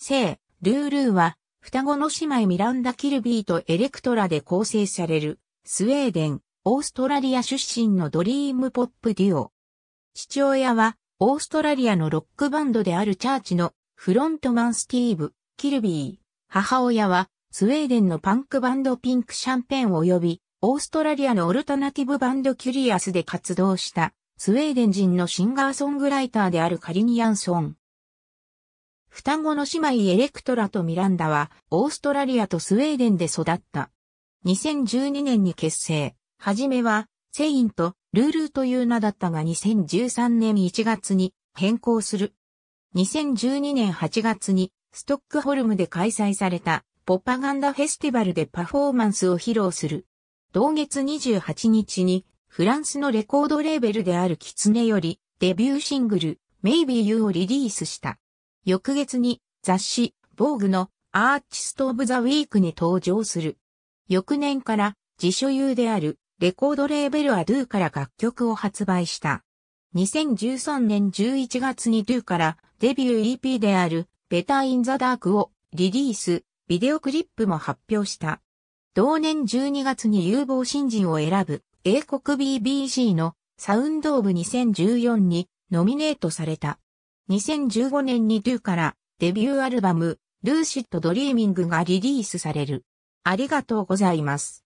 聖、ルールーは、双子の姉妹ミランダ・キルビーとエレクトラで構成される、スウェーデン、オーストラリア出身のドリームポップデュオ。父親は、オーストラリアのロックバンドであるチャーチのフロントマンスティーブ・キルビー。母親は、スウェーデンのパンクバンドピンクシャンペン及び、オーストラリアのオルタナティブバンドキュリアスで活動した、スウェーデン人のシンガーソングライターであるカリニアンソン。双子の姉妹エレクトラとミランダは、オーストラリアとスウェーデンで育った。2012年に結成。はじめは、セインとルールーという名だったが2013年1月に変更する。2012年8月にストックホルムで開催されたポパガンダフェスティバルでパフォーマンスを披露する。同月28日にフランスのレコードレーベルであるキツネよりデビューシングル Maybe You をリリースした。翌月に雑誌、防具のアーチスト・オブ・ザ・ウィークに登場する。翌年から自所有であるレコードレーベルアドゥから楽曲を発売した。2013年11月にドゥからデビュー EP であるベター・イン・ザ・ダークをリリース、ビデオクリップも発表した。同年12月に有望新人を選ぶ英国 BBC のサウンドオブ2014にノミネートされた。2015年にドゥからデビューアルバム、ルーシッドドリーミングがリリースされる。ありがとうございます。